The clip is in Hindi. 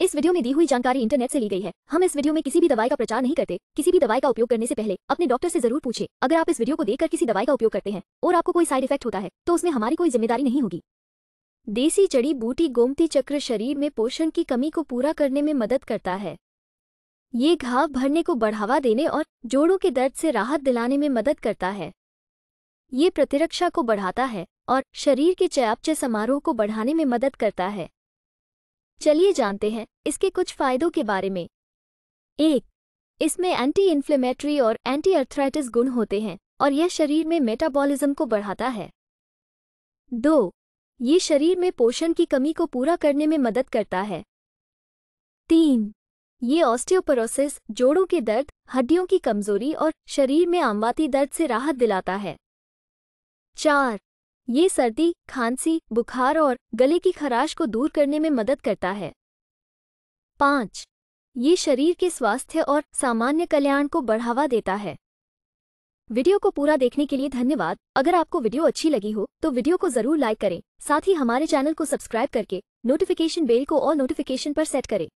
इस वीडियो में दी हुई जानकारी इंटरनेट से ली गई है हम इस वीडियो में किसी भी दवाई का प्रचार नहीं करते किसी भी दवाई का उपयोग करने से पहले अपने डॉक्टर से जरूर पूछे अगर आप इस वीडियो को देखकर किसी दवाई का उपयोग करते हैं और आपको कोई साइड इफेक्ट होता है तो उसमें हमारी कोई जिम्मेदारी नहीं होगी देसी जड़ी बूटी गोमती चक्र शरीर में पोषण की कमी को पूरा करने में मदद करता है ये घाव भरने को बढ़ावा देने और जोड़ों के दर्द से राहत दिलाने में मदद करता है ये प्रतिरक्षा को बढ़ाता है और शरीर के चयापचय समारोह को बढ़ाने में मदद करता है चलिए जानते हैं इसके कुछ फायदों के बारे में एक इसमें एंटी इन्फ्लेमेटरी और एंटी अर्थराइटिस गुण होते हैं और यह शरीर में मेटाबॉलिज्म को बढ़ाता है दो ये शरीर में पोषण की कमी को पूरा करने में मदद करता है तीन ये ऑस्टियोपरोसिस जोड़ों के दर्द हड्डियों की कमजोरी और शरीर में आमवाती दर्द से राहत दिलाता है चार ये सर्दी खांसी बुखार और गले की खराश को दूर करने में मदद करता है पाँच ये शरीर के स्वास्थ्य और सामान्य कल्याण को बढ़ावा देता है वीडियो को पूरा देखने के लिए धन्यवाद अगर आपको वीडियो अच्छी लगी हो तो वीडियो को जरूर लाइक करें साथ ही हमारे चैनल को सब्सक्राइब करके नोटिफिकेशन बेल को और नोटिफिकेशन पर सेट करें